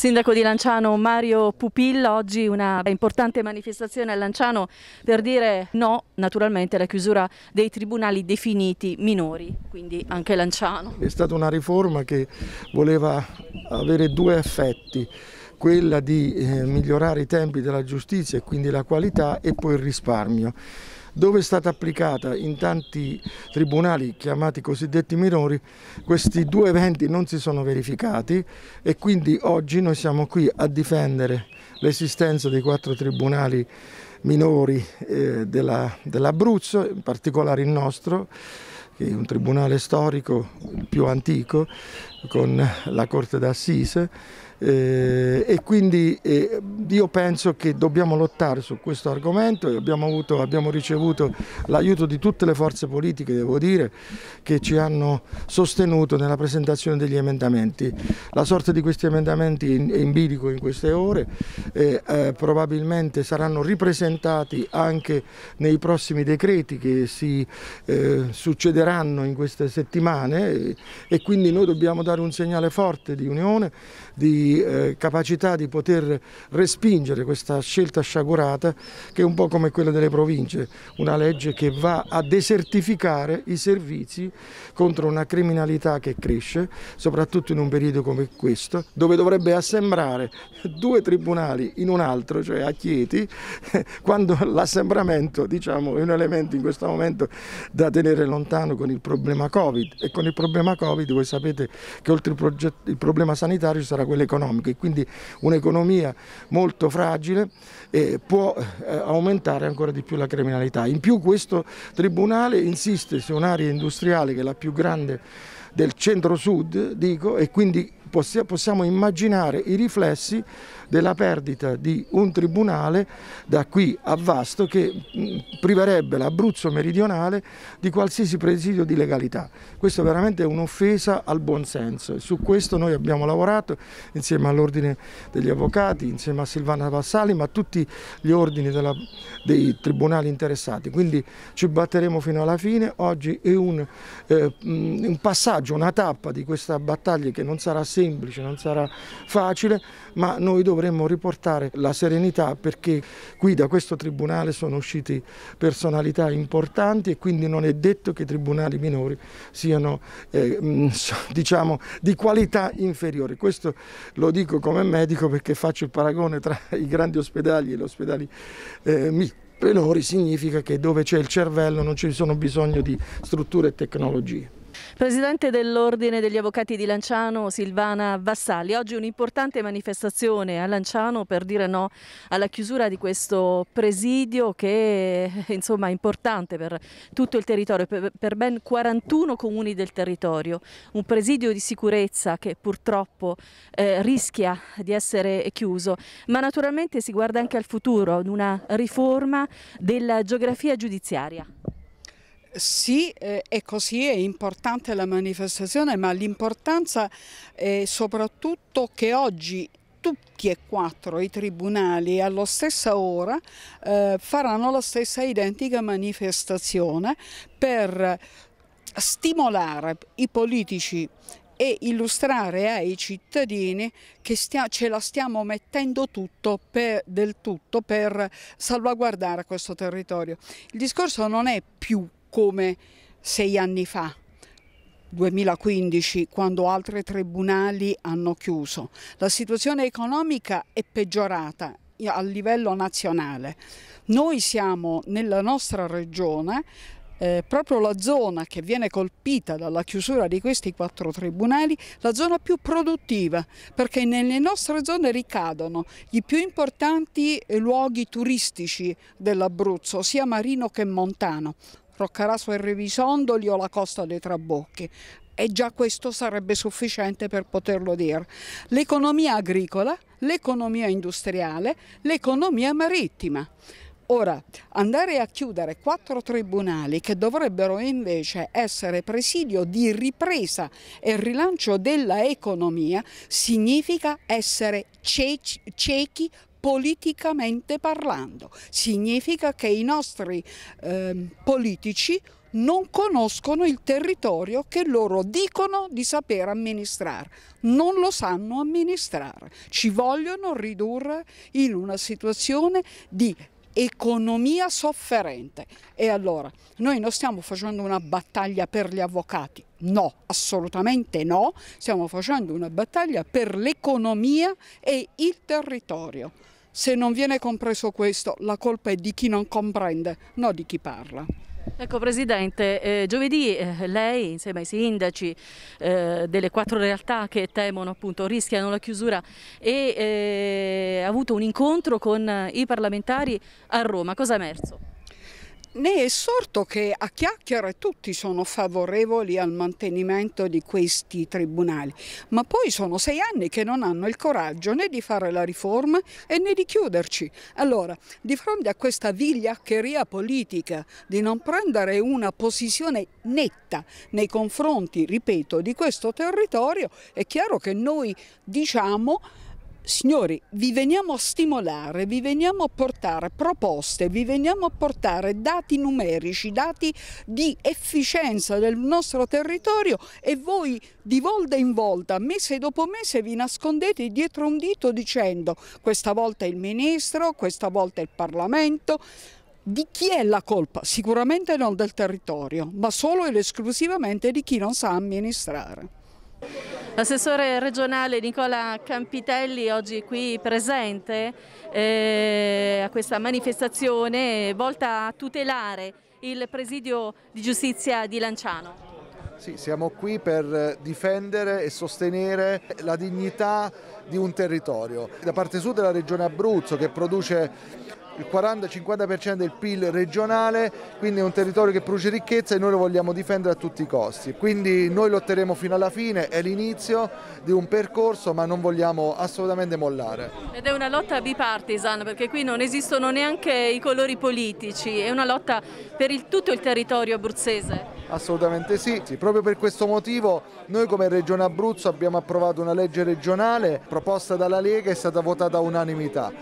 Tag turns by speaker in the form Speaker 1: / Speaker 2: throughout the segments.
Speaker 1: Sindaco di Lanciano Mario Pupilla, oggi una importante manifestazione a Lanciano per dire no naturalmente alla chiusura dei tribunali definiti minori, quindi anche Lanciano.
Speaker 2: È stata una riforma che voleva avere due effetti quella di eh, migliorare i tempi della giustizia e quindi la qualità e poi il risparmio dove è stata applicata in tanti tribunali chiamati cosiddetti minori, questi due eventi non si sono verificati e quindi oggi noi siamo qui a difendere l'esistenza dei quattro tribunali minori eh, dell'Abruzzo, dell in particolare il nostro, che è un tribunale storico più antico con la Corte d'Assise eh, e quindi eh, io penso che dobbiamo lottare su questo argomento e abbiamo, avuto, abbiamo ricevuto l'aiuto di tutte le forze politiche, devo dire, che ci hanno sostenuto nella presentazione degli emendamenti. La sorte di questi emendamenti è in bilico in queste ore, eh, eh, probabilmente saranno ripresentati anche nei prossimi decreti che si eh, succederanno in queste settimane eh, e quindi noi dobbiamo dare un segnale forte di unione, di eh, capacità di poter respingere questa scelta sciagurata che è un po' come quella delle province, una legge che va a desertificare i servizi contro una criminalità che cresce, soprattutto in un periodo come questo, dove dovrebbe assembrare due tribunali in un altro, cioè a Chieti, quando l'assembramento diciamo, è un elemento in questo momento da tenere lontano con il problema Covid e con il problema Covid voi sapete che oltre il, il problema sanitario sarà quello economico economico e quindi un'economia molto fragile eh, può eh, aumentare ancora di più la criminalità. In più questo Tribunale insiste su un'area industriale che è la più grande del centro-sud dico, e quindi possiamo immaginare i riflessi della perdita di un tribunale da qui a Vasto che mm, priverebbe l'Abruzzo meridionale di qualsiasi presidio di legalità. Questo è veramente un'offesa al buon senso e su questo noi abbiamo lavorato insieme all'Ordine degli Avvocati, insieme a Silvana Vassali, ma a tutti gli ordini della, dei tribunali interessati. Quindi ci batteremo fino alla fine. Oggi è un, eh, mm, un passaggio, una tappa di questa battaglia che non sarà semplice semplice, non sarà facile, ma noi dovremmo riportare la serenità perché qui da questo Tribunale sono usciti personalità importanti e quindi non è detto che i tribunali minori siano eh, mm, diciamo, di qualità inferiore. Questo lo dico come medico perché faccio il paragone tra i grandi ospedali e gli ospedali eh, minori, significa che dove c'è il cervello non ci sono bisogno di strutture e tecnologie.
Speaker 1: Presidente dell'Ordine degli Avvocati di Lanciano, Silvana Vassalli. Oggi un'importante manifestazione a Lanciano per dire no alla chiusura di questo presidio che eh, è insomma, importante per tutto il territorio, per ben 41 comuni del territorio. Un presidio di sicurezza che purtroppo eh, rischia di essere chiuso, ma naturalmente si guarda anche al futuro, ad una riforma della geografia giudiziaria.
Speaker 3: Sì, eh, è così, è importante la manifestazione, ma l'importanza è soprattutto che oggi tutti e quattro i tribunali alla stessa ora eh, faranno la stessa identica manifestazione per stimolare i politici e illustrare ai cittadini che ce la stiamo mettendo tutto per, del tutto per salvaguardare questo territorio. Il discorso non è più come sei anni fa. 2015 quando altri tribunali hanno chiuso. La situazione economica è peggiorata a livello nazionale. Noi siamo nella nostra regione eh, proprio la zona che viene colpita dalla chiusura di questi quattro tribunali, la zona più produttiva, perché nelle nostre zone ricadono i più importanti luoghi turistici dell'Abruzzo, sia Marino che Montano. Roccaraso e Revisondoli o la costa dei Trabocchi e già questo sarebbe sufficiente per poterlo dire. L'economia agricola, l'economia industriale, l'economia marittima. Ora, andare a chiudere quattro tribunali che dovrebbero invece essere presidio di ripresa e rilancio della economia significa essere ciechi, ciechi politicamente parlando. Significa che i nostri eh, politici non conoscono il territorio che loro dicono di saper amministrare, non lo sanno amministrare, ci vogliono ridurre in una situazione di economia sofferente. E allora noi non stiamo facendo una battaglia per gli avvocati, No, assolutamente no, stiamo facendo una battaglia per l'economia e il territorio. Se non viene compreso questo, la colpa è di chi non comprende, non di chi parla.
Speaker 1: Ecco Presidente, eh, giovedì eh, lei insieme ai sindaci eh, delle quattro realtà che temono appunto rischiano la chiusura e, eh, ha avuto un incontro con i parlamentari a Roma, cosa è emerso?
Speaker 3: Ne è sorto che a chiacchiere tutti sono favorevoli al mantenimento di questi tribunali, ma poi sono sei anni che non hanno il coraggio né di fare la riforma e né di chiuderci. Allora, di fronte a questa vigliaccheria politica di non prendere una posizione netta nei confronti, ripeto, di questo territorio, è chiaro che noi diciamo Signori, vi veniamo a stimolare, vi veniamo a portare proposte, vi veniamo a portare dati numerici, dati di efficienza del nostro territorio e voi di volta in volta, mese dopo mese, vi nascondete dietro un dito dicendo questa volta il Ministro, questa volta il Parlamento. Di chi è la colpa? Sicuramente non del territorio, ma solo ed esclusivamente di chi non sa amministrare.
Speaker 1: L'assessore regionale Nicola Campitelli oggi qui presente eh, a questa manifestazione volta a tutelare il presidio di giustizia di Lanciano.
Speaker 4: Sì, siamo qui per difendere e sostenere la dignità di un territorio. Da parte sud della regione Abruzzo che produce il 40-50% del PIL regionale, quindi è un territorio che produce ricchezza e noi lo vogliamo difendere a tutti i costi. Quindi noi lotteremo fino alla fine, è l'inizio di un percorso ma non vogliamo assolutamente mollare.
Speaker 1: Ed è una lotta bipartisan perché qui non esistono neanche i colori politici, è una lotta per il, tutto il territorio abruzzese.
Speaker 4: Assolutamente sì. sì. Proprio per questo motivo noi come Regione Abruzzo abbiamo approvato una legge regionale proposta dalla Lega e è stata votata a unanimità.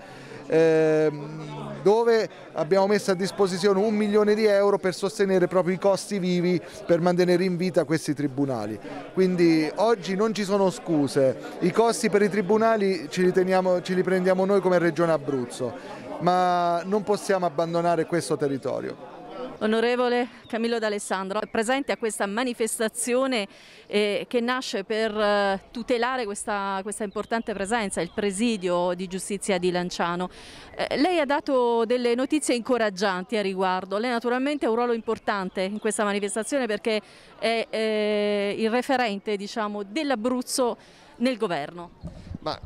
Speaker 4: Ehm dove abbiamo messo a disposizione un milione di euro per sostenere proprio i costi vivi per mantenere in vita questi tribunali. Quindi oggi non ci sono scuse, i costi per i tribunali ce li, teniamo, ce li prendiamo noi come Regione Abruzzo, ma non possiamo abbandonare questo territorio.
Speaker 1: Onorevole Camillo D'Alessandro, presente a questa manifestazione eh, che nasce per eh, tutelare questa, questa, importante presenza, il presidio di giustizia di Lanciano. Eh, lei ha dato delle notizie incoraggianti a riguardo, lei naturalmente ha un ruolo importante in questa manifestazione perché è eh, il referente diciamo, dell'Abruzzo nel governo. Ma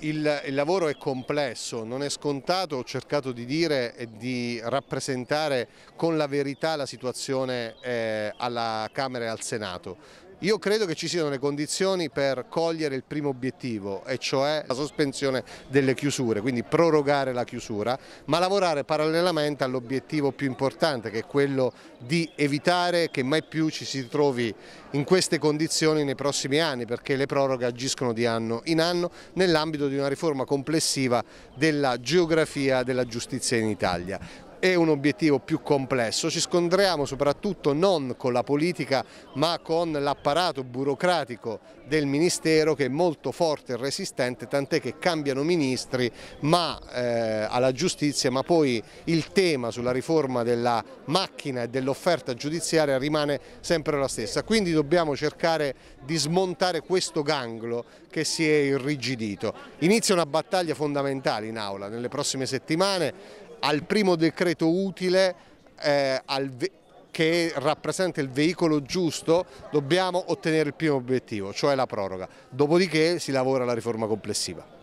Speaker 5: il, il, lavoro è complesso, non è scontato, ho cercato di dire e di rappresentare con la verità la situazione eh, alla Camera e al Senato. Io credo che ci siano le condizioni per cogliere il primo obiettivo e cioè la sospensione delle chiusure, quindi prorogare la chiusura, ma lavorare parallelamente all'obiettivo più importante che è quello di evitare che mai più ci si trovi in queste condizioni nei prossimi anni perché le proroghe agiscono di anno in anno nell'ambito di una riforma complessiva della geografia della giustizia in Italia è un obiettivo più complesso, ci scontriamo soprattutto non con la politica ma con l'apparato burocratico del Ministero che è molto forte e resistente, tant'è che cambiano ministri ma, eh, alla giustizia, ma poi il tema sulla riforma della macchina e dell'offerta giudiziaria rimane sempre la stessa. Quindi dobbiamo cercare di smontare questo ganglo che si è irrigidito. Inizia una battaglia fondamentale in aula nelle prossime settimane, al primo decreto utile eh, che rappresenta il veicolo giusto dobbiamo ottenere il primo obiettivo, cioè la proroga, dopodiché si lavora alla riforma complessiva.